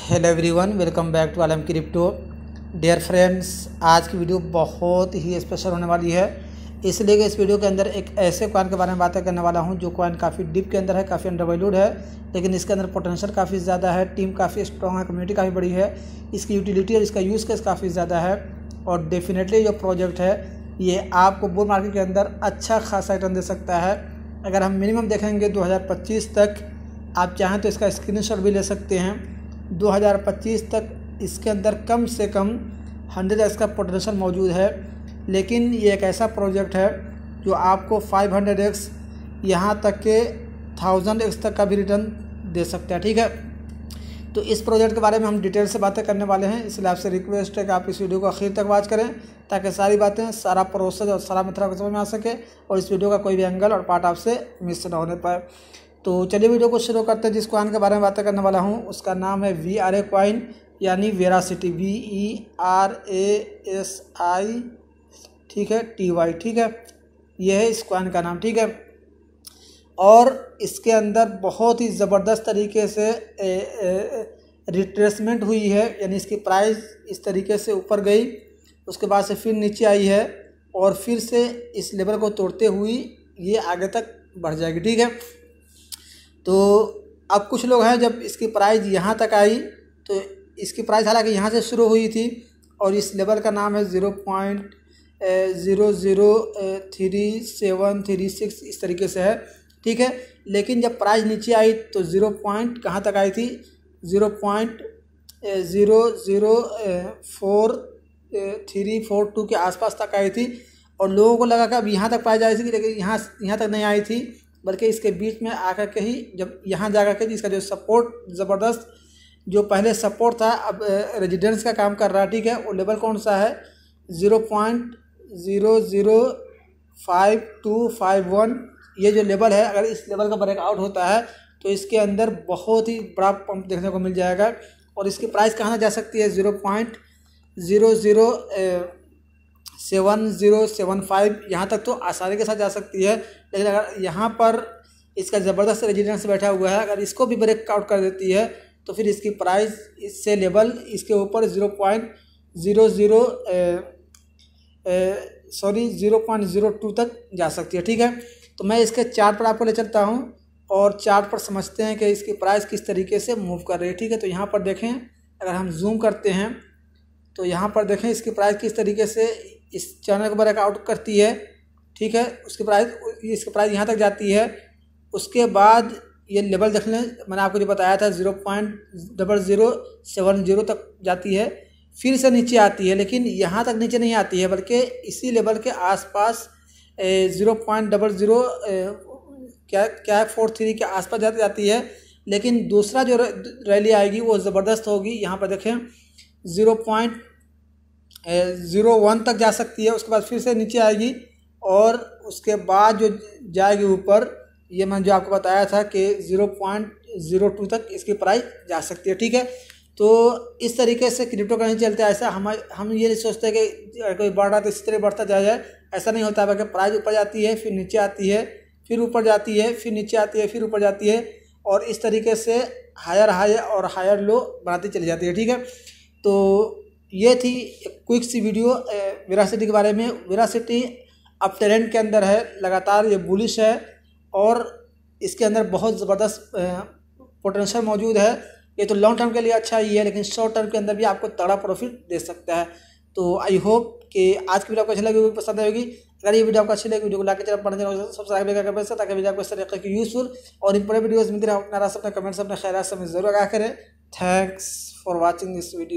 hello everyone welcome back to Alam crypto dear friends आज की video बहुत ही स्पेशल होने वाली है इसलिए कि इस वीडियो के अंदर एक ऐसे कॉइन के बारे में बातें करने वाला हूं जो कॉइन काफ़ी डिप के अंदर है काफ़ी अंडर वैल्यूड है लेकिन इसके अंदर पोटेंशियल काफ़ी ज़्यादा है टीम काफ़ी स्ट्रॉग है कम्युनिटी काफ़ी बड़ी है इसकी यूटिलिटी और इसका यूज़ केस काफ़ी ज़्यादा है और डेफिनेटली जो प्रोजेक्ट है ये आपको बुल मार्केट के अंदर अच्छा खासा रिटर्न दे सकता है अगर हम मिनिमम देखेंगे 2025 तक आप चाहें तो इसका स्क्रीनशॉट भी ले सकते हैं 2025 तक इसके अंदर कम से कम हंड्रेड एक्स का पोटेंशल मौजूद है लेकिन ये एक ऐसा प्रोजेक्ट है जो आपको 500 हंड्रेड एक्स यहाँ तक के थाउजेंड एक्स तक का भी रिटर्न दे सकता है ठीक है तो इस प्रोजेक्ट के बारे में हम डिटेल से बातें करने वाले हैं इसलिए आपसे रिक्वेस्ट है कि आप इस वीडियो को आखिर तक वाच करें ताकि सारी बातें सारा प्रोसेस और सारा मथुरा समझ में आ सके और इस वीडियो का कोई भी एंगल और पार्ट आपसे मिस ना होने पाए तो चलिए वीडियो को शुरू करते हैं जिस कॉइन के बारे में बातें करने वाला हूँ उसका नाम है वी आर ए कॉइन यानी veracity V E R A S I ठीक है टी वाई ठीक है यह है इस कॉइन का नाम ठीक है और इसके अंदर बहुत ही ज़बरदस्त तरीके से ए, ए, रिट्रेसमेंट हुई है यानी इसकी प्राइस इस तरीके से ऊपर गई उसके बाद से फिर नीचे आई है और फिर से इस लेवल को तोड़ते हुए ये आगे तक बढ़ जाएगी ठीक है तो अब कुछ लोग हैं जब इसकी प्राइज़ यहाँ तक आई तो इसकी प्राइस हालांकि यहाँ से शुरू हुई थी और इस लेवल का नाम है zero point zero zero three seven three six इस तरीके से है ठीक है लेकिन जब प्राइस नीचे आई तो ज़ीरो पॉइंट कहाँ तक आई थी zero point zero zero four three four two के आसपास तक आई थी और लोगों को लगा कि अब यहाँ तक प्राइस आई थी लेकिन यहाँ यहाँ तक नहीं आई थी बल्कि इसके बीच में आकर के ही जब यहाँ जा कर के इसका जो सपोर्ट ज़बरदस्त जो पहले सपोर्ट था अब रेजिडेंस का काम कर रहा ठीक है वो लेवल कौन सा है zero point zero zero five two five one ये जो लेवल है अगर इस लेवल का ब्रेकआउट होता है तो इसके अंदर बहुत ही बड़ा पंप देखने को मिल जाएगा और इसकी प्राइस कहाँ जा सकती है zero point zero zero seven zero seven five यहाँ तक तो आसानी के साथ जा सकती है लेकिन अगर यहाँ पर इसका ज़बरदस्त रेजिडेंस बैठा हुआ है अगर इसको भी ब्रेक आउट कर देती है तो फिर इसकी प्राइस इससे लेवल इसके ऊपर zero point zero zero sorry zero point zero two तक जा सकती है ठीक है तो मैं इसके चार्ट पर आपको ले चलता हूँ और चार्ट पर समझते हैं कि इसकी प्राइस किस तरीके से मूव कर रही है ठीक है तो यहाँ पर देखें अगर हम जूम करते हैं तो यहाँ पर देखें इसकी प्राइस किस तरीके से इस चैनल को वर्कआउट करती है ठीक है उसकी प्राइस इसके प्राइस यहाँ तक जाती है उसके बाद ये लेवल देख लें मैंने आपको जो बताया था zero point double zero seven zero तक जाती है फिर से नीचे आती है लेकिन यहाँ तक नीचे नहीं आती है बल्कि इसी लेवल के आसपास ज़ीरो पॉइंट डबल ज़ीरो क्या क्या है फोर थ्री के आसपास जाती जाती है लेकिन दूसरा जो रैली आएगी वो ज़बरदस्त होगी यहाँ पर देखें ज़ीरो पॉइंट ज़ीरो वन तक जा सकती है उसके बाद फिर से नीचे आएगी और उसके बाद जो जाएगी ऊपर ये मैंने जो आपको बताया था कि ज़ीरो पॉइंट ज़ीरो टू तक इसकी प्राइस जा सकती है ठीक है तो इस तरीके से क्रिप्टो करेंसी चलते ऐसा हम हम ये नहीं सोचते कि कोई बढ़ रहा तो इसी तरह बढ़ता जाए ऐसा नहीं होता बल्कि प्राइस ऊपर जाती है फिर नीचे आती है फिर ऊपर जाती है फिर नीचे आती है फिर ऊपर जाती है और इस तरीके से हायर हाई और हायर लो बनाती चली जाती है ठीक है तो ये थी क्विक सी वीडियो विरासिटी के बारे में विरासिटी अब ट्रेंड के अंदर है लगातार ये बुलिश है और इसके अंदर बहुत ज़बरदस्त पोटेंशियल मौजूद है ये तो लॉन्ग टर्म के लिए अच्छा ही है लेकिन शॉर्ट टर्म के अंदर भी आपको तड़ा प्रॉफिट दे सकता है तो आई होप कि आज की वीडियो को अच्छी लगी पसंद आएगी अगर ये वीडियो आपको अच्छी लगी वीडियो को लाके चला पढ़ने सब्सक्राइब कर पैसा ताकि वीडियो आपको इस तरीके की यूजफुल और इंपोर्टेंट वीडियोज़ मिलते रहे अपना रास्ता अपने कमेंट्स अपने ख्याल से जरूर आगा करें thanks for watching this video